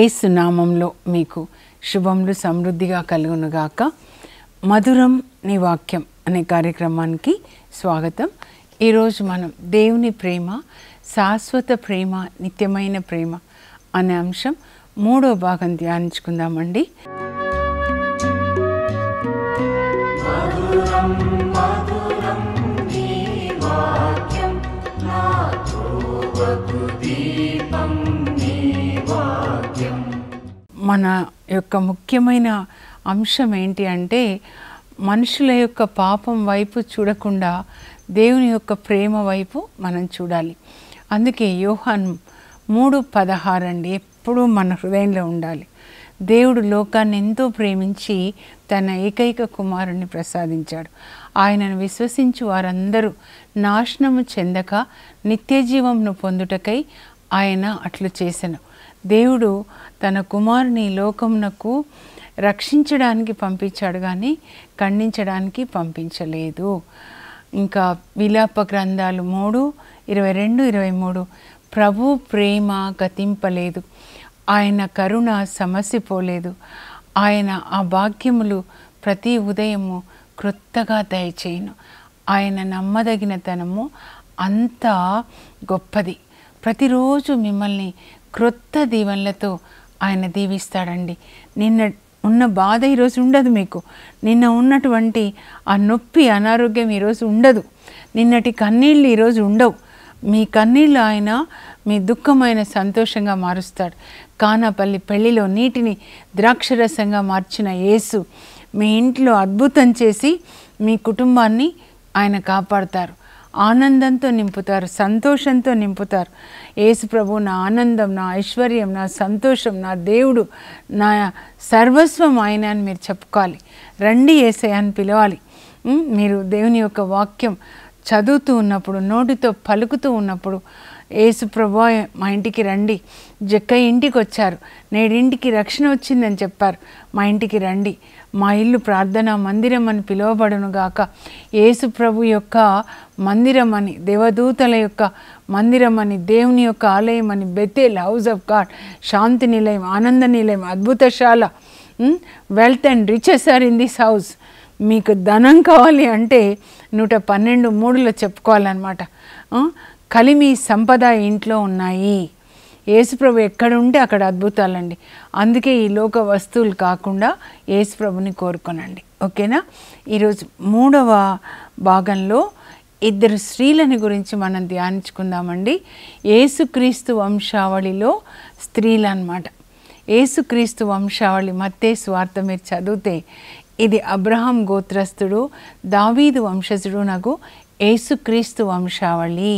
ఏసునామంలో మీకు శుభములు సమృద్ధిగా కలుగునుగాక మధురం నీ వాక్యం అనే కార్యక్రమానికి స్వాగతం ఈరోజు మనం దేవుని ప్రేమ శాశ్వత ప్రేమ నిత్యమైన ప్రేమ అనే అంశం మూడో భాగం ధ్యానించుకుందామండి మన యొక్క ముఖ్యమైన అంశం ఏంటి అంటే మనుషుల యొక్క పాపం వైపు చూడకుండా దేవుని యొక్క ప్రేమ వైపు మనం చూడాలి అందుకే యోహాన్ మూడు పదహారు అండి ఎప్పుడూ మన హృదయంలో ఉండాలి దేవుడు లోకాన్ని ఎంతో ప్రేమించి తన ఏకైక కుమారుణ్ణి ప్రసాదించాడు ఆయనను విశ్వసించి వారందరూ నాశనము చెందక నిత్య జీవంను పొందుటకై ఆయన అట్లు చేశాను దేవుడు తన కుమారుని లోకమునకు రక్షించడానికి పంపించాడు కానీ ఖండించడానికి పంపించలేదు ఇంకా విలాప గ్రంథాలు మూడు ఇరవై రెండు ఇరవై మూడు ప్రభు ప్రేమ గతింపలేదు ఆయన కరుణ సమసిపోలేదు ఆయన ఆ భాగ్యములు ప్రతి ఉదయము క్రొత్తగా దయచేయను ఆయన నమ్మదగిన తనము అంతా గొప్పది ప్రతిరోజు మిమ్మల్ని క్రొత్త దీవెనలతో ఆయన దీవిస్తాడండి నిన్న ఉన్న బాధ ఈరోజు ఉండదు మీకు నిన్న ఉన్నటువంటి ఆ నొప్పి అనారోగ్యం ఈరోజు ఉండదు నిన్నటి కన్నీళ్ళు ఈరోజు ఉండవు మీ కన్నీళ్ళు ఆయన మీ దుఃఖమైన సంతోషంగా మారుస్తాడు కానాపల్లి పెళ్లిలో నీటిని ద్రాక్షరసంగా మార్చిన యేసు మీ ఇంట్లో అద్భుతం చేసి మీ కుటుంబాన్ని ఆయన కాపాడతారు ఆనందంతో నింపుతారు సంతోషంతో నింపుతారు ఏసు ప్రభు నా ఆనందం నా ఐశ్వర్యం నా సంతోషం నా దేవుడు నా సర్వస్వం ఆయన అని మీరు చెప్పుకోవాలి రండి ఏసయ్య అని పిలవాలి మీరు దేవుని యొక్క వాక్యం చదువుతూ ఉన్నప్పుడు నోటితో పలుకుతూ ఉన్నప్పుడు ఏసు ప్రభా మా ఇంటికి రండి జక్క ఇంటికి వచ్చారు నేడింటికి రక్షణ వచ్చిందని చెప్పారు మా ఇంటికి రండి మా ఇల్లు ప్రార్థన మందిరం అని పిలువబడునుగాక యేసు ప్రభు యొక్క మందిరం అని దేవదూతల యొక్క మందిరం అని దేవుని యొక్క ఆలయం అని బెతేల్ హౌస్ ఆఫ్ గాడ్ శాంతి నిలయం ఆనంద నిలయం అద్భుతశాల wealth and riches are in this house మీకు ధనం కావాలి అంటే నూట పన్నెండు మూడులో చెప్పుకోవాలన్నమాట కలిమి సంపద ఇంట్లో ఉన్నాయి యేసుప్రభు ఎక్కడుంటే అక్కడ అద్భుతాలండి అందుకే ఈ లోక వస్తువులు కాకుండా యేసుప్రభుని కోరుకోనండి ఓకేనా ఈరోజు మూడవ భాగంలో ఇద్దరు స్త్రీలని గురించి మనం ధ్యానించుకుందామండి ఏసుక్రీస్తు వంశావళిలో స్త్రీలు అనమాట ఏసుక్రీస్తు వంశావళి మత్తే స్వార్థ మీరు చదివితే ఇది అబ్రహాం గోత్రస్థుడు దావీదు వంశజుడు నాకు ఏసుక్రీస్తు వంశావళి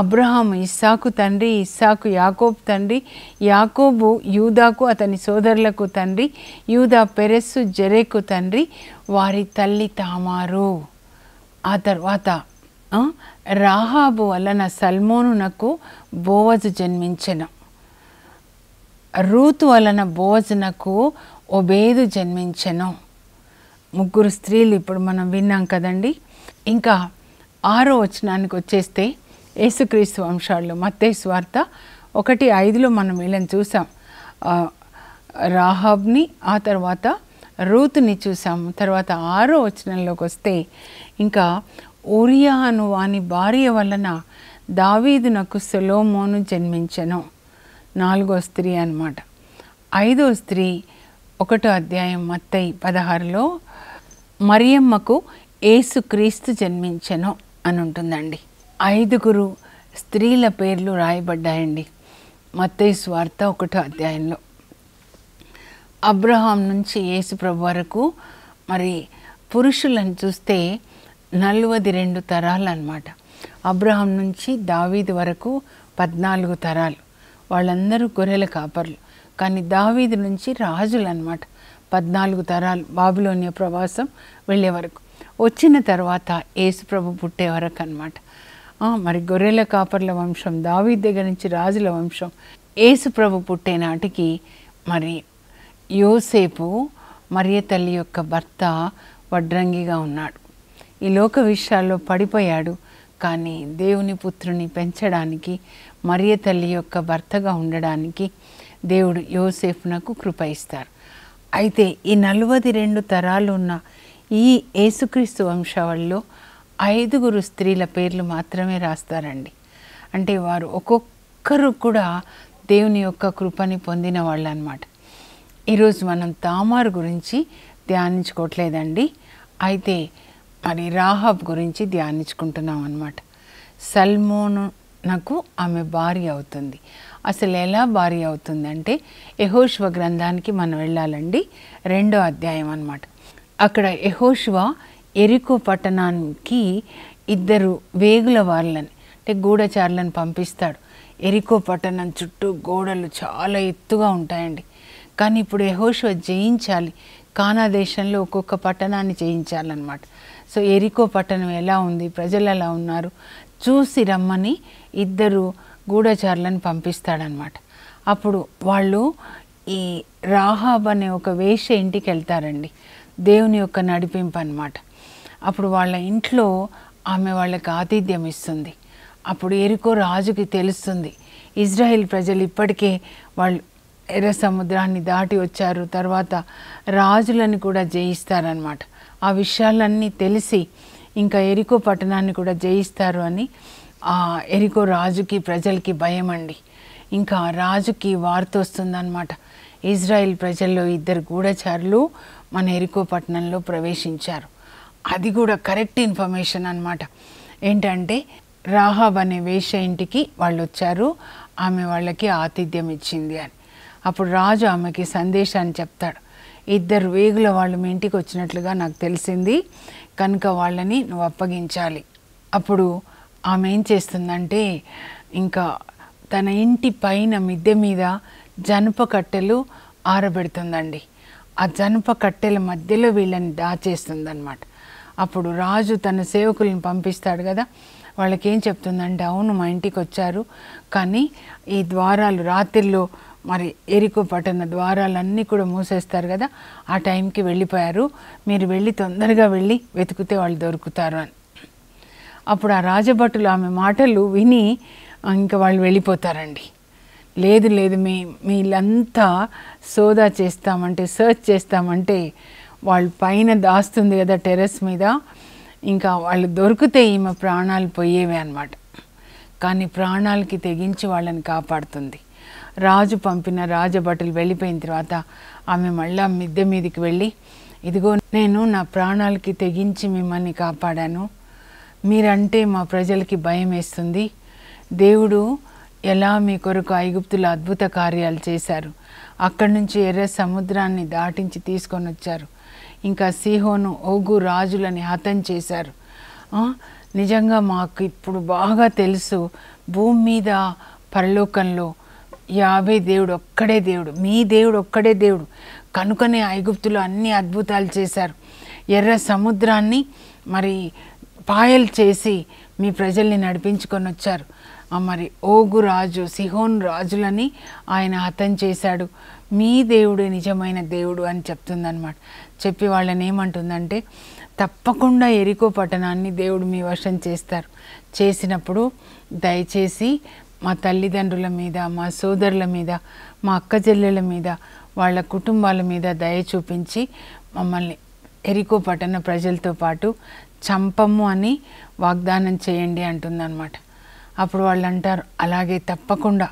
అబ్రహాం ఇస్సాకు తండ్రి ఇస్సాకు యాకోబ్ తండ్రి యాకోబు యూదాకు అతని సోదరులకు తండ్రి యూదా పెరెస్సు జెరేకు తండ్రి వారి తల్లి తామారు ఆ తర్వాత రాహాబు వలన సల్మోనునకు బోవజు జన్మించను రూతు వలన బోవజునకు ఒబేదు జన్మించను ముగ్గురు స్త్రీలు ఇప్పుడు మనం విన్నాం కదండి ఇంకా ఆరో వచనానికి వచ్చేస్తే యేసుక్రీస్తు వంశాల్లో మత్తేసు వార్త ఒకటి ఐదులో మనం వీళ్ళని చూసాం రాహాబ్ని ఆ తర్వాత రూతుని చూసాము తర్వాత ఆరో వచనంలోకి వస్తే ఇంకా ఊరియా అను వాని భార్య వలన దావీదునకు సులోమోను జన్మించను నాలుగో స్త్రీ అనమాట ఐదో స్త్రీ ఒకటో అధ్యాయం మత్తై పదహారులో మరియమ్మకు ఏసుక్రీస్తు జన్మించను అని ఉంటుందండి ఐదుగురు స్త్రీల పేర్లు రాయబడ్డాయండి మత్తయి స్వార్త ఒకటో అధ్యాయంలో అబ్రహాం నుంచి యేసు ప్రభు వరకు మరి పురుషులను చూస్తే నలువది రెండు తరాలు అనమాట అబ్రహాం నుంచి దావీదు వరకు పద్నాలుగు తరాలు వాళ్ళందరూ గొర్రెల కాపర్లు కానీ దావీదు నుంచి రాజులు అనమాట పద్నాలుగు తరాలు బాబులోని ప్రవాసం వెళ్ళే వరకు వచ్చిన తర్వాత ఏసుప్రభు పుట్టే వరకు అనమాట మరి గొర్రెల కాపర్ల వంశం దావీ దగ్గర నుంచి రాజుల వంశం ఏసుప్రభు పుట్టే నాటికి మరి యోసేపు మరియ తల్లి యొక్క భర్త వడ్రంగిగా ఉన్నాడు ఈ లోక విషయాల్లో పడిపోయాడు కానీ దేవుని పుత్రుని పెంచడానికి మరియ తల్లి యొక్క భర్తగా ఉండడానికి దేవుడు యోసేఫ్ కృప ఇస్తారు అయితే ఈ నలభై రెండు తరాలు ఉన్న ఈ యేసుక్రీస్తు వంశావళిలో ఐదుగురు స్త్రీల పేర్లు మాత్రమే రాస్తారండి అంటే వారు ఒక్కొక్కరు కూడా దేవుని యొక్క కృపని పొందిన వాళ్ళు అనమాట ఈరోజు మనం తామారు గురించి ధ్యానించుకోవట్లేదండి అయితే మరి రాహబ్ గురించి ధ్యానించుకుంటున్నాం అనమాట సల్మోను నాకు ఆమె భార్య అవుతుంది అసలు ఎలా భార్య అవుతుందంటే యహోష్వ గ్రంథానికి మనం వెళ్ళాలండి రెండో అధ్యాయం అనమాట అక్కడ యహోశివ ఎరికో పట్టణానికి ఇద్దరు వేగుల వాళ్ళని అంటే గూఢచారులను పంపిస్తాడు ఎరికో పట్టణం చుట్టూ గోడలు చాలా ఎత్తుగా ఉంటాయండి కానీ ఇప్పుడు యహోశివ జయించాలి కానా దేశంలో ఒక్కొక్క పట్టణాన్ని జయించాలన్నమాట సో ఎరికో పట్టణం ఎలా ఉంది ప్రజలు ఎలా ఉన్నారు చూసి రమ్మని ఇద్దరు గూఢచారులను పంపిస్తాడనమాట అప్పుడు వాళ్ళు ఈ రాహాబ్ అనే ఒక వేష ఇంటికి వెళ్తారండి దేవుని యొక్క నడిపింపు అనమాట అప్పుడు వాళ్ళ ఇంట్లో ఆమె వాళ్ళకి ఆతిథ్యం ఇస్తుంది అప్పుడు ఎరుకో రాజుకి తెలుస్తుంది ఇజ్రాయెల్ ప్రజలు ఇప్పటికే వాళ్ళు ఎర్ర సముద్రాన్ని దాటి వచ్చారు తర్వాత రాజులను కూడా జయిస్తారనమాట ఆ విషయాలన్నీ తెలిసి ఇంకా ఎరుకో పట్టణాన్ని కూడా జయిస్తారు అని ఆ ఎరుకో రాజుకి ప్రజలకి భయం అండి ఇంకా రాజుకి వార్త వస్తుందన్నమాట ఇజ్రాయెల్ ప్రజల్లో ఇద్దరు గూఢచారులు మన ఎరుకోపట్నంలో ప్రవేశించారు అది కూడా కరెక్ట్ ఇన్ఫర్మేషన్ అనమాట ఏంటంటే రాహాబ్ అనే వేష ఇంటికి వాళ్ళు వచ్చారు ఆమె వాళ్ళకి ఆతిథ్యం ఇచ్చింది అని అప్పుడు రాజు ఆమెకి సందేశాన్ని చెప్తాడు ఇద్దరు వేగుల వాళ్ళు మీ ఇంటికి వచ్చినట్లుగా నాకు తెలిసింది కనుక వాళ్ళని నువ్వు అప్పగించాలి అప్పుడు ఆమె ఏం చేస్తుందంటే ఇంకా తన ఇంటి పైన మిద్దె మీద జనప కట్టెలు ఆరబెడుతుందండి ఆ జనప కట్టెల మధ్యలో వీళ్ళని దాచేస్తుందన్నమాట అప్పుడు రాజు తన సేవకులను పంపిస్తాడు కదా వాళ్ళకి ఏం చెప్తుందంటే అవును మా ఇంటికి వచ్చారు కానీ ఈ ద్వారాలు రాత్రిలో మరి ఎరికో పట్టణ ద్వారాలన్నీ కూడా మూసేస్తారు కదా ఆ టైంకి వెళ్ళిపోయారు మీరు వెళ్ళి తొందరగా వెళ్ళి వెతికితే వాళ్ళు దొరుకుతారు అని అప్పుడు ఆ రాజభటులు ఆమె మాటలు విని ఇంకా వాళ్ళు వెళ్ళిపోతారండి లేదు లేదు మీ మీలంతా సోదా చేస్తామంటే సర్చ్ చేస్తామంటే వాళ్ళు పైన దాస్తుంది కదా టెర్రస్ మీద ఇంకా వాళ్ళు దొరికితే ఈమె ప్రాణాలు పోయేవే అనమాట కానీ ప్రాణాలకి తెగించి వాళ్ళని కాపాడుతుంది రాజు పంపిన రాజభటులు వెళ్ళిపోయిన తర్వాత ఆమె మళ్ళా మిద్దె మీదకి వెళ్ళి ఇదిగో నేను నా ప్రాణాలకి తెగించి మిమ్మల్ని కాపాడాను మీరంటే మా ప్రజలకి భయం వేస్తుంది దేవుడు ఎలా మీ కొరకు ఐగుప్తులు అద్భుత కార్యాలు చేశారు అక్కడి నుంచి ఎర్ర సముద్రాన్ని దాటించి తీసుకొని వచ్చారు ఇంకా సిహోను ఓగు రాజులని హతం చేశారు నిజంగా మాకు ఇప్పుడు బాగా తెలుసు భూమి మీద పరలోకంలో యాభై దేవుడు ఒక్కడే దేవుడు మీ దేవుడు ఒక్కడే దేవుడు కనుకనే ఐగుప్తులు అన్ని అద్భుతాలు చేశారు ఎర్ర సముద్రాన్ని మరి పాయలు చేసి మీ ప్రజల్ని నడిపించుకొని వచ్చారు మరి ఓగు రాజు సిహోన్ రాజులని ఆయన హతం చేశాడు మీ దేవుడే నిజమైన దేవుడు అని చెప్తుందనమాట చెప్పి వాళ్ళని ఏమంటుందంటే తప్పకుండా ఎరికో పట్టణాన్ని దేవుడు మీ వశం చేస్తారు చేసినప్పుడు దయచేసి మా తల్లిదండ్రుల మీద మా సోదరుల మీద మా అక్క చెల్లెల మీద వాళ్ళ కుటుంబాల మీద దయ చూపించి మమ్మల్ని ఎరికో పట్టణ ప్రజలతో పాటు చంపము అని వాగ్దానం చేయండి అంటుందన్నమాట అప్పుడు వాళ్ళు అంటారు అలాగే తప్పకుండా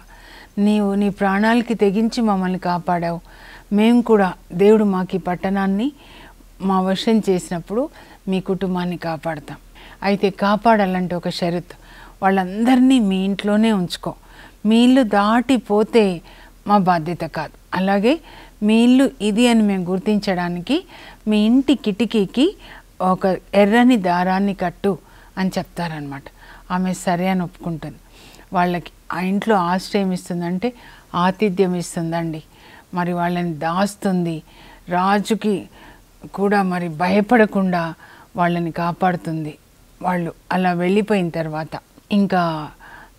నీవు నీ ప్రాణాలకి తెగించి మమ్మల్ని కాపాడావు మేము కూడా దేవుడు మాకు ఈ పట్టణాన్ని మా వశం చేసినప్పుడు మీ కుటుంబాన్ని కాపాడతాం అయితే కాపాడాలంటే ఒక షరతు వాళ్ళందరినీ మీ ఇంట్లోనే ఉంచుకో మీ ఇల్లు దాటిపోతే మా బాధ్యత కాదు అలాగే మీ ఇల్లు ఇది అని మేము గుర్తించడానికి మీ ఇంటి కిటికీకి ఒక ఎర్రని దారాన్ని కట్టు అని చెప్తారనమాట ఆమె సరే అని ఒప్పుకుంటుంది వాళ్ళకి ఆ ఇంట్లో ఆశ్రయం ఇస్తుందంటే ఆతిథ్యం ఇస్తుందండి మరి వాళ్ళని దాస్తుంది రాజుకి కూడా మరి భయపడకుండా వాళ్ళని కాపాడుతుంది వాళ్ళు అలా వెళ్ళిపోయిన తర్వాత ఇంకా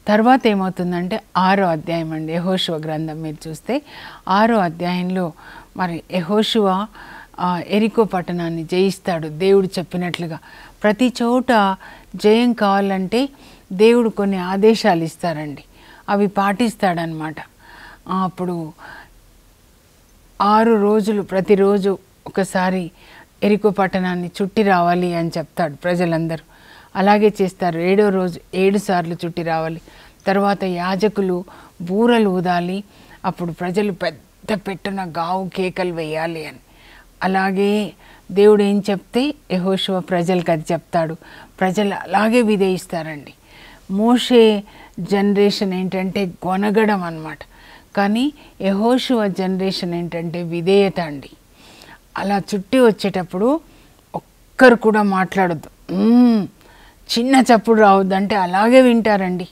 తర్వాత ఏమవుతుందంటే ఆరో అధ్యాయం అండి యహోశివ గ్రంథం మీరు చూస్తే ఆరో అధ్యాయంలో మరి యహోశివ ఎరికో పట్టణాన్ని జయిస్తాడు దేవుడు చెప్పినట్లుగా ప్రతి చోట జయం కావాలంటే దేవుడు కొన్ని ఆదేశాలు ఇస్తారండి అవి పాటిస్తాడనమాట అప్పుడు ఆరు రోజులు ప్రతిరోజు ఒకసారి ఎరుకు పట్టణాన్ని చుట్టి రావాలి అని చెప్తాడు ప్రజలందరూ అలాగే చేస్తారు ఏడో రోజు ఏడు సార్లు చుట్టి రావాలి తర్వాత యాజకులు బూరలు ఊదాలి అప్పుడు ప్రజలు పెద్ద పెట్టున గావు కేకలు వేయాలి అని అలాగే దేవుడు ఏం చెప్తే యహోశివ ప్రజలకు అది చెప్తాడు ప్రజలు అలాగే విధేయిస్తారండి మోషే జనరేషన్ ఏంటంటే గొనగడం అనమాట కానీ యహోశివ జనరేషన్ ఏంటంటే విధేయత అండి అలా చుట్టి వచ్చేటప్పుడు ఒక్కరు కూడా మాట్లాడద్దు చిన్న చప్పుడు రావద్దు అంటే అలాగే వింటారండి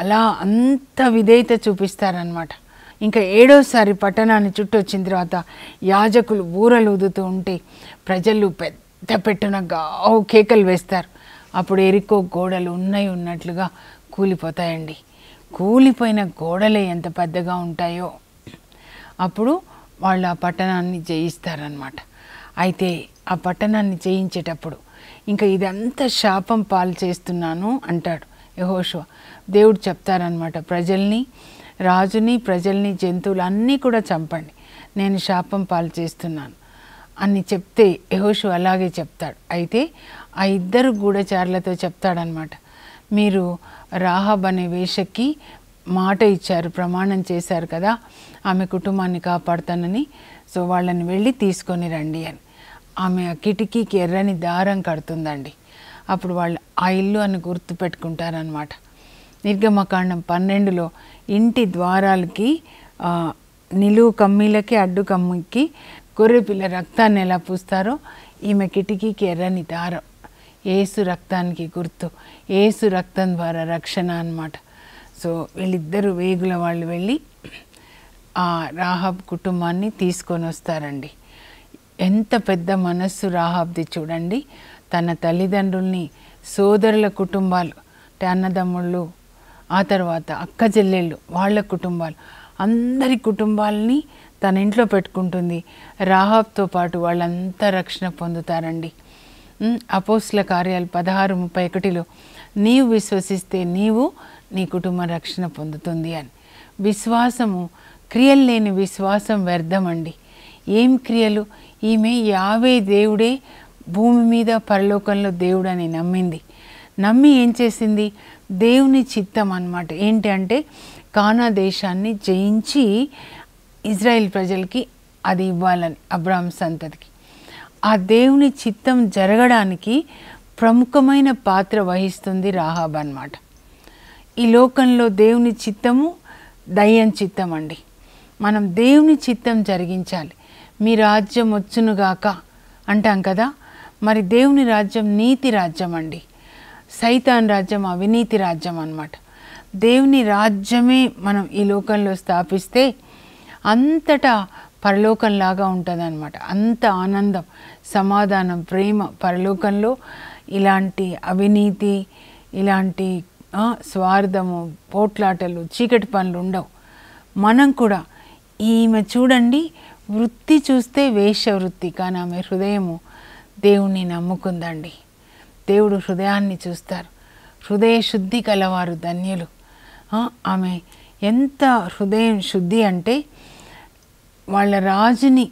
అలా అంత విధేయత చూపిస్తారనమాట ఇంకా ఏడోసారి పట్టణాన్ని చుట్టొచ్చిన తర్వాత యాజకులు ఊరలు ఊదుతూ ఉంటే ప్రజలు పెద్ద పెట్టున గావు కేకలు వేస్తారు అప్పుడు ఎరుకో గోడలు ఉన్నాయి ఉన్నట్లుగా కూలిపోతాయండి కూలిపోయిన గోడలే ఎంత పెద్దగా ఉంటాయో అప్పుడు వాళ్ళు ఆ పట్టణాన్ని జయిస్తారనమాట అయితే ఆ పట్టణాన్ని జయించేటప్పుడు ఇంకా ఇదంతా శాపం పాలు చేస్తున్నాను అంటాడు యహోషో దేవుడు చెప్తారనమాట ప్రజల్ని రాజుని ప్రజల్ని జంతువులు అన్నీ కూడా చంపండి నేను శాపం పాలు చేస్తున్నాను అని చెప్తే యహోషు అలాగే చెప్తాడు అయితే ఆ ఇద్దరు గూఢచారులతో చెప్తాడనమాట మీరు రాహబ్ అనే వేషకి మాట ఇచ్చారు ప్రమాణం చేశారు కదా ఆమె కుటుంబాన్ని కాపాడుతానని సో వాళ్ళని వెళ్ళి తీసుకొని రండి అని ఆమె ఆ కిటికీకి ఎర్రని దారం కడుతుందండి అప్పుడు వాళ్ళు ఆ ఇల్లు అని గుర్తుపెట్టుకుంటారనమాట నిర్గమకాండం పన్నెండులో ఇంటి ద్వారాలకి నిలువు కమ్మీలకి అడ్డు కమ్మికి గొర్రెపిల్ల రక్తాన్ని ఎలా పూస్తారో ఈమె కిటికీకి ఎర్రని దారం ఏసు రక్తానికి గుర్తు ఏసు రక్తం ద్వారా రక్షణ అనమాట సో వీళ్ళిద్దరు వేగుల వాళ్ళు వెళ్ళి ఆ రాహాబ్ కుటుంబాన్ని తీసుకొని వస్తారండి ఎంత పెద్ద మనస్సు రాహాబ్ది చూడండి తన తల్లిదండ్రుల్ని సోదరుల కుటుంబాలు అన్నదమ్ముళ్ళు ఆ తర్వాత అక్క చెల్లెళ్ళు వాళ్ళ కుటుంబాలు అందరి కుటుంబాలని తన ఇంట్లో పెట్టుకుంటుంది రాహాబ్తో పాటు వాళ్ళంతా రక్షణ పొందుతారండి అపోస్ల కార్యాలు పదహారు ముప్పై ఒకటిలో నీవు విశ్వసిస్తే నీవు నీ కుటుంబ రక్షణ పొందుతుంది అని విశ్వాసము క్రియలు లేని విశ్వాసం వ్యర్థమండి ఏం క్రియలు ఈమె యావే దేవుడే భూమి మీద పరలోకంలో దేవుడని నమ్మింది నమ్మి ఏం చేసింది దేవుని చిత్తం అనమాట ఏంటి అంటే కానా దేశాన్ని జయించి ఇజ్రాయెల్ ప్రజలకి అది ఇవ్వాలని అబ్రాహం సంతతికి ఆ దేవుని చిత్తం జరగడానికి ప్రముఖమైన పాత్ర వహిస్తుంది రాహాబ్ అనమాట ఈ లోకంలో దేవుని చిత్తము దయ్యం చిత్తం అండి మనం దేవుని చిత్తం జరిగించాలి మీ రాజ్యం వచ్చునుగాక అంటాం కదా మరి దేవుని రాజ్యం నీతి రాజ్యం అండి సైతాన్ రాజ్యం అవినీతి రాజ్యం అనమాట దేవుని రాజ్యమే మనం ఈ లోకంలో స్థాపిస్తే అంతటా పరలోకంలాగా ఉంటుంది అనమాట అంత ఆనందం సమాధానం ప్రేమ పరలోకంలో ఇలాంటి అవినీతి ఇలాంటి స్వార్థము పోట్లాటలు చీకటి పనులు ఉండవు మనం కూడా ఈమె చూడండి వృత్తి చూస్తే వేష వృత్తి కానీ ఆమె హృదయము దేవుణ్ణి నమ్ముకుందండి దేవుడు హృదయాన్ని చూస్తారు హృదయ శుద్ధి కలవారు ధన్యులు ఆమె ఎంత హృదయం శుద్ధి అంటే వాళ్ళ రాజుని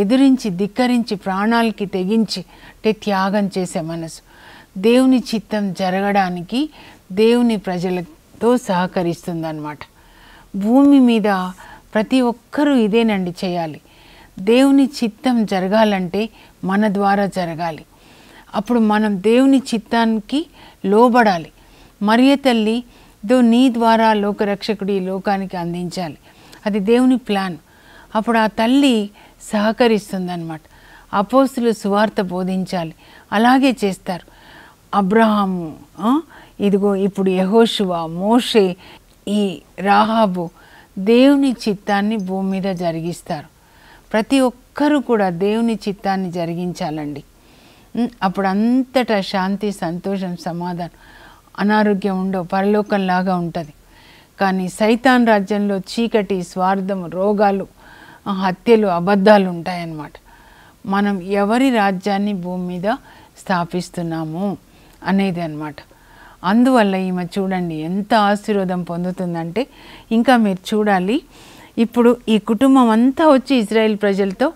ఎదురించి ధిక్కరించి ప్రాణాలకి తెగించి అంటే త్యాగం చేసే మనసు దేవుని చిత్తం జరగడానికి దేవుని ప్రజలతో సహకరిస్తుందన్నమాట భూమి మీద ప్రతి ఒక్కరూ ఇదేనండి చేయాలి దేవుని చిత్తం జరగాలంటే మన ద్వారా జరగాలి అప్పుడు మనం దేవుని చిత్తానికి లోబడాలి మరియ తల్లి నీ ద్వారా లోకరక్షకుడు ఈ లోకానికి అందించాలి అది దేవుని ప్లాన్ అప్పుడు ఆ తల్లి సహకరిస్తుందన్నమాట అపోస్తులు సువార్త బోధించాలి అలాగే చేస్తారు అబ్రహాము ఇదిగో ఇప్పుడు యహోశువ మోషే ఈ రాహాబు దేవుని చిత్తాన్ని భూమి మీద జరిగిస్తారు ప్రతి ఒక్కరూ కూడా దేవుని చిత్తాన్ని జరిగించాలండి అప్పుడు అంతటా శాంతి సంతోషం సమాధానం అనారోగ్యం ఉండవు పరలోకంలాగా ఉంటుంది కానీ సైతాన్ రాజ్యంలో చీకటి స్వార్థం రోగాలు హత్యలు అబద్ధాలు ఉంటాయన్నమాట మనం ఎవరి రాజ్యాన్ని భూమి మీద స్థాపిస్తున్నాము అనేది అనమాట అందువల్ల ఈమె చూడండి ఎంత ఆశీర్వాదం పొందుతుందంటే ఇంకా మీరు చూడాలి ఇప్పుడు ఈ కుటుంబం అంతా వచ్చి ఇజ్రాయెల్ ప్రజలతో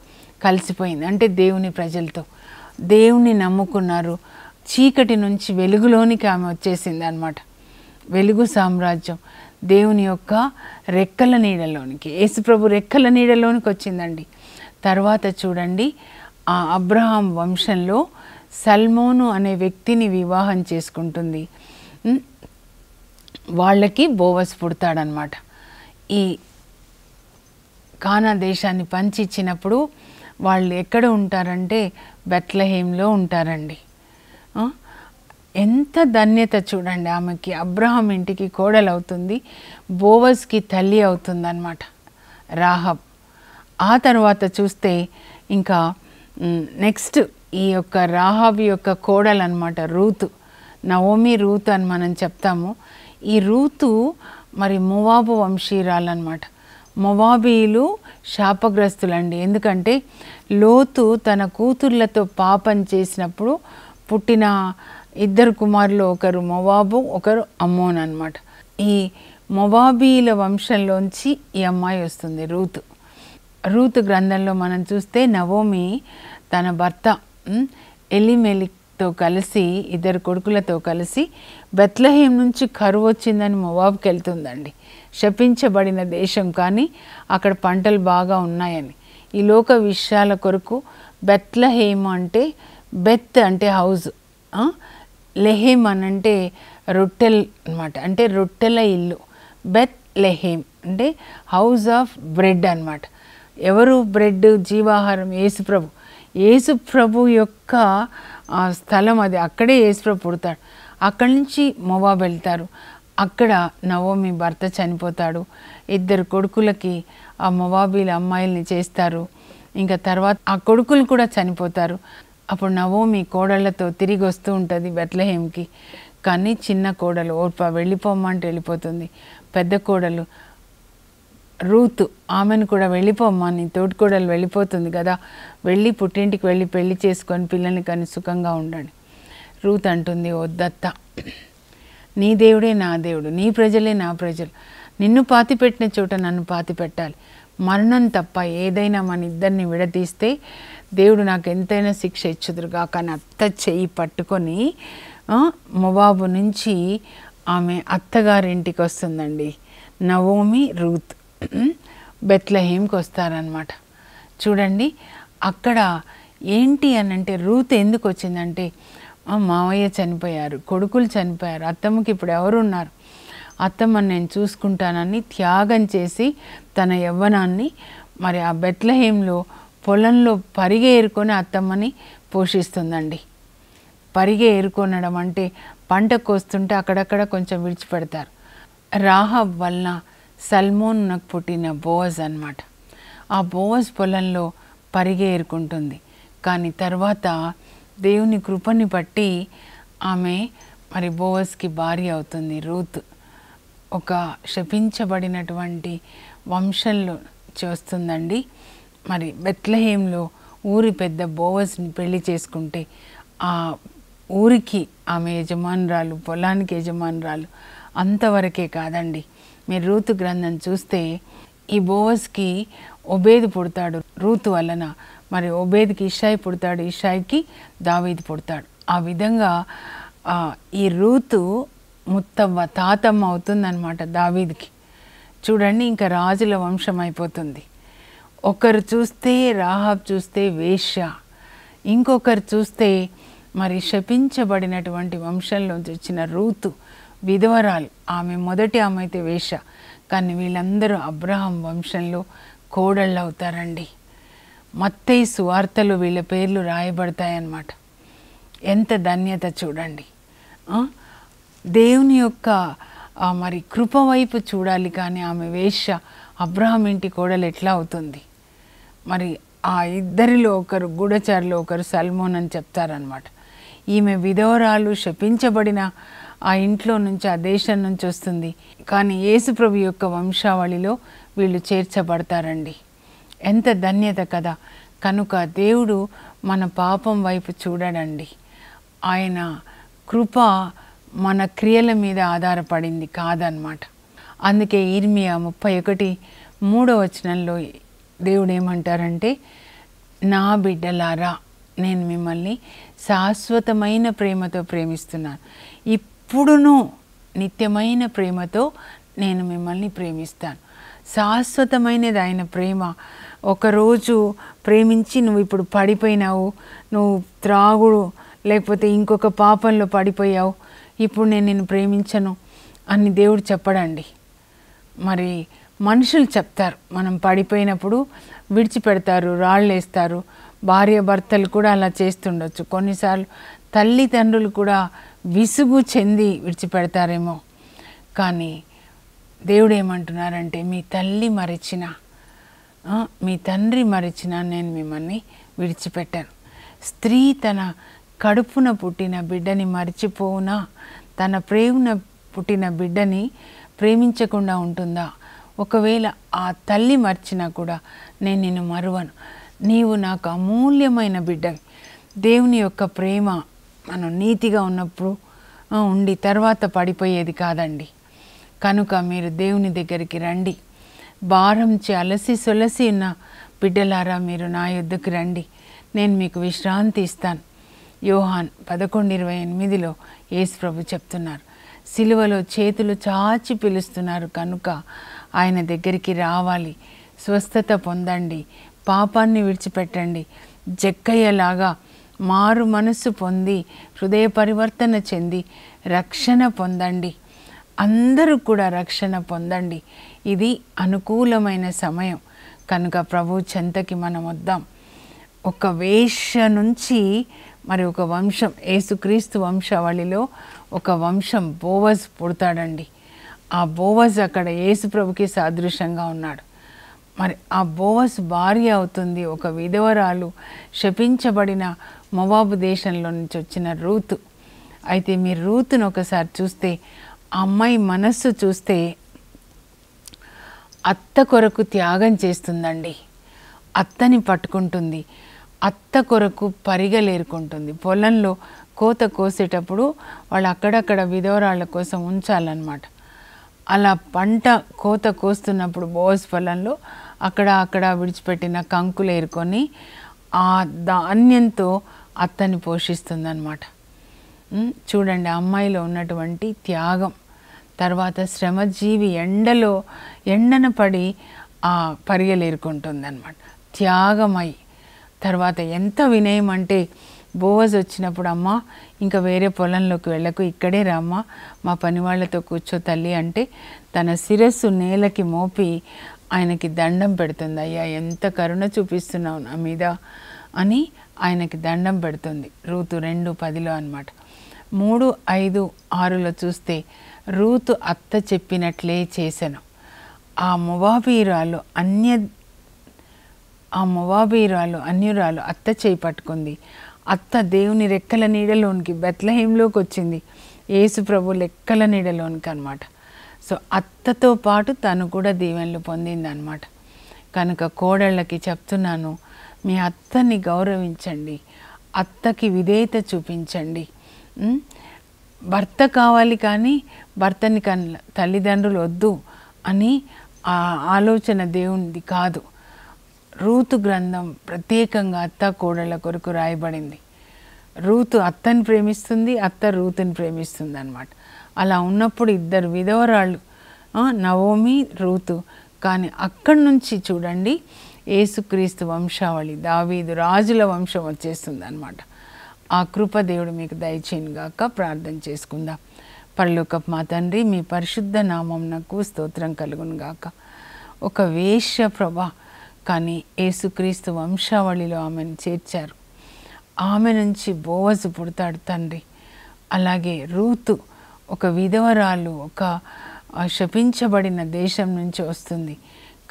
కలిసిపోయింది అంటే దేవుని ప్రజలతో దేవుణ్ణి నమ్ముకున్నారు చీకటి నుంచి వెలుగులోనికి ఆమె వచ్చేసింది అనమాట వెలుగు సామ్రాజ్యం దేవుని యొక్క రెక్కల నీడలోనికి యేసుప్రభు రెక్కల నీడలోనికి వచ్చిందండి తర్వాత చూడండి ఆ అబ్రహాం వంశంలో సల్మోను అనే వ్యక్తిని వివాహం చేసుకుంటుంది వాళ్ళకి బోవస్ పుడతాడనమాట ఈ కానా దేశాన్ని పంచి ఇచ్చినప్పుడు వాళ్ళు ఎక్కడ ఉంటారంటే బెత్లహేమ్లో ఉంటారండి ఎంత ధన్యత చూడండి ఆమెకి అబ్రహం ఇంటికి కోడలు అవుతుంది బోవస్కి తల్లి అవుతుందన్నమాట రాహబ్ ఆ తర్వాత చూస్తే ఇంకా నెక్స్ట్ ఈ యొక్క రాహబ్ యొక్క కోడలు అనమాట రూతు నవోమి రూతు అని మనం చెప్తాము ఈ రూతు మరి మువాబు వంశీరాలన్నమాట మొవాబీలు శాపగ్రస్తులండి ఎందుకంటే లోతు తన కూతుర్లతో పాపం చేసినప్పుడు పుట్టిన ఇద్దరు కుమారులు ఒకరు మొవాబు ఒకరు అమ్మోన్ అనమాట ఈ మొవాబీల వంశంలోంచి ఈ అమ్మాయి వస్తుంది రూతు రూతు గ్రంథంలో మనం చూస్తే నవోమి తన భర్త ఎలిమెలిక్తో కలిసి ఇద్దరు కొడుకులతో కలిసి బెత్లహేం నుంచి కరువు వచ్చిందని మొవాబుకి వెళ్తుందండి శపించబడిన దేశం కానీ అక్కడ పంటలు బాగా ఉన్నాయని ఈ లోక విషయాల కొరకు బెత్లహేమ్ అంటే బెత్ అంటే హౌజ్ లెహేమ్ అని అంటే రొట్టెల్ అనమాట అంటే రొట్టెల ఇల్లు బెత్ లెహేమ్ అంటే హౌస్ ఆఫ్ బ్రెడ్ అనమాట ఎవరు బ్రెడ్ జీవాహారం యేసుప్రభు యేసుప్రభు యొక్క స్థలం అది అక్కడే యేసుప్రభు పుడతాడు అక్కడి నుంచి మొవా వెళ్తారు అక్కడ నవోమి భర్త చనిపోతాడు ఇద్దరు కొడుకులకి ఆ మవాబీల అమ్మాయిల్ని చేస్తారు ఇంకా తర్వాత ఆ కొడుకులు కూడా చనిపోతారు అప్పుడు నవోమి కోడళ్లతో తిరిగి వస్తూ ఉంటుంది బెట్లహేమ్కి కానీ చిన్న కోడలు ఓర్ప వెళ్ళిపోమ్మంటే వెళ్ళిపోతుంది పెద్ద కోడలు రూత్ ఆమెను కూడా వెళ్ళిపోమ్మా నీ తోటికోడలు వెళ్ళిపోతుంది కదా వెళ్ళి పుట్టింటికి వెళ్ళి పెళ్లి చేసుకొని పిల్లల్ని కానీ సుఖంగా ఉండండి రూత్ అంటుంది ఓ దత్త నీ దేవుడే నా దేవుడు నీ ప్రజలే నా ప్రజలు నిన్ను పాతి పెట్టిన చోట నన్ను పాతి పెట్టాలి మరణం తప్ప ఏదైనా మన ఇద్దరిని విడదీస్తే దేవుడు నాకు ఎంతైనా శిక్ష ఇచ్చుదురుగాక అని అత్త చెయ్యి పట్టుకొని మొబాబు నుంచి ఆమె అత్తగారింటికి వస్తుందండి నవోమి రూత్ బెత్లహేమ్కి వస్తారనమాట చూడండి అక్కడ ఏంటి అని అంటే రూత్ ఎందుకు వచ్చిందంటే మావయ్య చనిపోయారు కొడుకులు చనిపోయారు అత్తమ్మకి ఇప్పుడు ఎవరు ఉన్నారు అత్తమ్మ నేను చూసుకుంటానని త్యాగం చేసి తన యవ్వనాన్ని మరి ఆ బెత్లహేంలో పొలంలో పరిగె ఏరుకొని అత్తమ్మని పోషిస్తుందండి పరిగె ఏరుకొనడం అంటే పంట కోస్తుంటే అక్కడక్కడ కొంచెం విడిచిపెడతారు రాహబ్ వల్ల నాకు పుట్టిన బోజ్ అనమాట ఆ బోజ్ పొలంలో పరిగె ఏరుకుంటుంది కానీ తర్వాత దేవుని కృపని బట్టి ఆమె మరి బోవస్కి భార్య అవుతుంది రూత్ ఒక శపించబడినటువంటి వంశంలో చేస్తుందండి మరి బెత్లహేంలో ఊరి పెద్ద బోవస్ని పెళ్లి చేసుకుంటే ఆ ఊరికి ఆమె యజమానురాలు పొలానికి యజమానురాలు అంతవరకే కాదండి మీరు రూతు గ్రంథం చూస్తే ఈ బోవస్కి ఒబేది పుడతాడు రూతు వలన మరి ఒబేద్కి ఇషాయి పుడతాడు ఇషాయికి దావీది పుడతాడు ఆ విధంగా ఈ రూతు ముత్తవ్వ తాతమ్మ అవుతుందన్నమాట దావీదికి చూడండి ఇంకా రాజుల వంశం అయిపోతుంది ఒకరు చూస్తే రాహాబ్ చూస్తే వేష్య ఇంకొకరు చూస్తే మరి శపించబడినటువంటి వంశంలోంచి వచ్చిన రూతు విధవరాలు ఆమె మొదటి ఆమె అయితే వేష కానీ వీళ్ళందరూ అబ్రహం వంశంలో కోడళ్ళు అవుతారండి మత్తయి సువార్తలు వీళ్ళ పేర్లు రాయబడతాయన్నమాట ఎంత ధన్యత చూడండి దేవుని యొక్క మరి కృప వైపు చూడాలి కానీ ఆమె వేష అబ్రహం ఇంటి కోడలు ఎట్లా అవుతుంది మరి ఆ ఇద్దరిలో ఒకరు గూఢచారులు ఒకరు సల్మోన్ అని చెప్తారనమాట ఈమె విధవరాలు శపించబడిన ఆ ఇంట్లో నుంచి ఆ దేశం నుంచి వస్తుంది కానీ యేసుప్రభు యొక్క వంశావళిలో వీళ్ళు చేర్చబడతారండి ఎంత ధన్యత కదా కనుక దేవుడు మన పాపం వైపు చూడడండి ఆయన కృప మన క్రియల మీద ఆధారపడింది కాదనమాట అందుకే ఇర్మియా ముప్పై ఒకటి మూడో వచనంలో దేవుడు ఏమంటారంటే నా బిడ్డలారా నేను మిమ్మల్ని శాశ్వతమైన ప్రేమతో ప్రేమిస్తున్నాను ఇప్పుడును నిత్యమైన ప్రేమతో నేను మిమ్మల్ని ప్రేమిస్తాను శాశ్వతమైనది ఆయన ప్రేమ ఒకరోజు ప్రేమించి నువ్వు ఇప్పుడు పడిపోయినావు నువ్వు త్రాగుడు లేకపోతే ఇంకొక పాపంలో పడిపోయావు ఇప్పుడు నేను నేను ప్రేమించను అని దేవుడు చెప్పడండి మరి మనుషులు చెప్తారు మనం పడిపోయినప్పుడు విడిచిపెడతారు రాళ్ళు వేస్తారు భార్య భర్తలు కూడా అలా చేస్తుండొచ్చు కొన్నిసార్లు తల్లిదండ్రులు కూడా విసుగు చెంది విడిచిపెడతారేమో కానీ దేవుడు ఏమంటున్నారంటే మీ తల్లి మరిచిన మీ తండ్రి మరిచిన నేను మిమ్మల్ని విడిచిపెట్టాను స్త్రీ తన కడుపున పుట్టిన బిడ్డని మరిచిపోవునా తన ప్రేమన పుట్టిన బిడ్డని ప్రేమించకుండా ఉంటుందా ఒకవేళ ఆ తల్లి మర్చినా కూడా నేను నిన్ను మరువను నీవు నాకు అమూల్యమైన బిడ్డవి దేవుని యొక్క ప్రేమ మనం నీతిగా ఉన్నప్పుడు ఉండి తర్వాత పడిపోయేది కాదండి కనుక మీరు దేవుని దగ్గరికి రండి భారంచి అలసి సొలసి ఉన్న బిడ్డలారా మీరు నా యుద్ధకు రండి నేను మీకు విశ్రాంతి ఇస్తాను యోహాన్ పదకొండు ఇరవై ఎనిమిదిలో యేసు ప్రభు చెప్తున్నారు సిలువలో చేతులు చాచి పిలుస్తున్నారు కనుక ఆయన దగ్గరికి రావాలి స్వస్థత పొందండి పాపాన్ని విడిచిపెట్టండి జక్కయ్యలాగా మారు మనస్సు పొంది హృదయ పరివర్తన చెంది రక్షణ పొందండి అందరూ కూడా రక్షణ పొందండి ఇది అనుకూలమైన సమయం కనుక ప్రభు చెంతకి మనం వద్దాం ఒక వేష నుంచి మరి ఒక వంశం ఏసుక్రీస్తు వంశావళిలో ఒక వంశం బోవజ్ పుడతాడండి ఆ బోవజ్ అక్కడ యేసు ప్రభుకి సాదృశ్యంగా ఉన్నాడు మరి ఆ బోవస్ భార్య అవుతుంది ఒక విధవరాలు శపించబడిన మొవాబు దేశంలో నుంచి వచ్చిన రూతు అయితే మీరు రూతును ఒకసారి చూస్తే అమ్మాయి మనస్సు చూస్తే అత్త కొరకు త్యాగం చేస్తుందండి అత్తని పట్టుకుంటుంది అత్త కొరకు పరిగలేరుకుంటుంది పొలంలో కోత కోసేటప్పుడు వాళ్ళు అక్కడక్కడ విధవరాళ్ళ కోసం ఉంచాలన్నమాట అలా పంట కోత కోస్తున్నప్పుడు బోస్ పొలంలో అక్కడ అక్కడ విడిచిపెట్టిన కంకులు ఏరుకొని ఆ ధాన్యంతో అత్తని పోషిస్తుందన్నమాట చూడండి అమ్మాయిలో ఉన్నటువంటి త్యాగం తర్వాత శ్రమజీవి ఎండలో ఎండన పడి ఆ అనమాట త్యాగమై తర్వాత ఎంత వినయం అంటే బోజ్ వచ్చినప్పుడు అమ్మ ఇంకా వేరే పొలంలోకి వెళ్ళకు ఇక్కడే రామ్మ మా వాళ్ళతో కూర్చో తల్లి అంటే తన శిరస్సు నేలకి మోపి ఆయనకి దండం పెడుతుంది అయ్యా ఎంత కరుణ చూపిస్తున్నావు నా మీద అని ఆయనకి దండం పెడుతుంది రూతు రెండు పదిలో అనమాట మూడు ఐదు ఆరులో చూస్తే రూతు అత్త చెప్పినట్లే చేశాను ఆ మొవాబీరాలు అన్య ఆ మొవాబీరాలు అన్యురాలు అత్త చేయి పట్టుకుంది అత్త దేవుని రెక్కల నీడలోనికి బెత్లహేంలోకి వచ్చింది ప్రభు లెక్కల నీడలోనికి అనమాట సో అత్తతో పాటు తను కూడా దీవెనలు అనమాట కనుక కోడళ్ళకి చెప్తున్నాను మీ అత్తని గౌరవించండి అత్తకి విధేయత చూపించండి భర్త కావాలి కానీ భర్తని కన్ తల్లిదండ్రులు వద్దు అని ఆ ఆలోచన దేవునిది కాదు రూతు గ్రంథం ప్రత్యేకంగా అత్త కోడళ్ళ కొరకు రాయబడింది రూతు అత్తని ప్రేమిస్తుంది అత్త రూతుని ప్రేమిస్తుంది అనమాట అలా ఉన్నప్పుడు ఇద్దరు విధవరాళ్ళు నవోమి రూతు కానీ అక్కడి నుంచి చూడండి ఏసుక్రీస్తు వంశావళి దావీదు రాజుల వంశం వచ్చేస్తుంది అనమాట ఆ కృప దేవుడు మీకు దయచేయనుగాక ప్రార్థన చేసుకుందాం పరలోకపు మా తండ్రి మీ పరిశుద్ధ నామం నాకు స్తోత్రం గాక ఒక వేష ప్రభ కానీ యేసుక్రీస్తు వంశావళిలో ఆమెను చేర్చారు ఆమె నుంచి బోవజు పుడతాడు తండ్రి అలాగే రూతు ఒక విధవరాలు ఒక శపించబడిన దేశం నుంచి వస్తుంది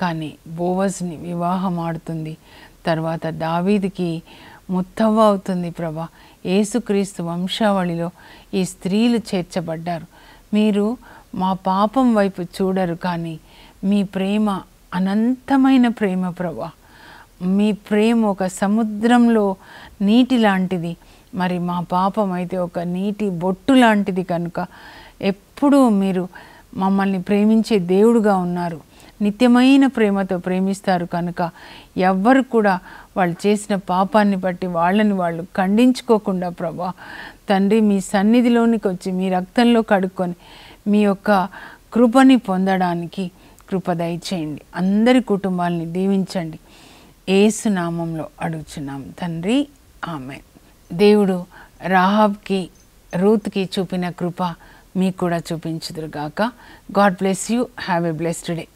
కానీ బోవజ్ని వివాహం ఆడుతుంది తర్వాత దావీదికి ముత్తవ్వ అవుతుంది ప్రభా ఏసుక్రీస్తు వంశావళిలో ఈ స్త్రీలు చేర్చబడ్డారు మీరు మా పాపం వైపు చూడరు కానీ మీ ప్రేమ అనంతమైన ప్రేమ ప్రభా మీ ప్రేమ ఒక సముద్రంలో నీటి లాంటిది మరి మా పాపం అయితే ఒక నీటి బొట్టు లాంటిది కనుక ఎప్పుడూ మీరు మమ్మల్ని ప్రేమించే దేవుడుగా ఉన్నారు నిత్యమైన ప్రేమతో ప్రేమిస్తారు కనుక ఎవ్వరు కూడా వాళ్ళు చేసిన పాపాన్ని బట్టి వాళ్ళని వాళ్ళు ఖండించుకోకుండా ప్రభా తండ్రి మీ సన్నిధిలోనికి వచ్చి మీ రక్తంలో కడుక్కొని మీ యొక్క కృపని పొందడానికి కృప దయచేయండి అందరి కుటుంబాలని దీవించండి ఏసునామంలో అడుగుచున్నాం తండ్రి ఆమె దేవుడు రాహాబ్కి రూత్కి చూపిన కృప మీకు కూడా చూపించుదురుగాక God bless you have a blessed day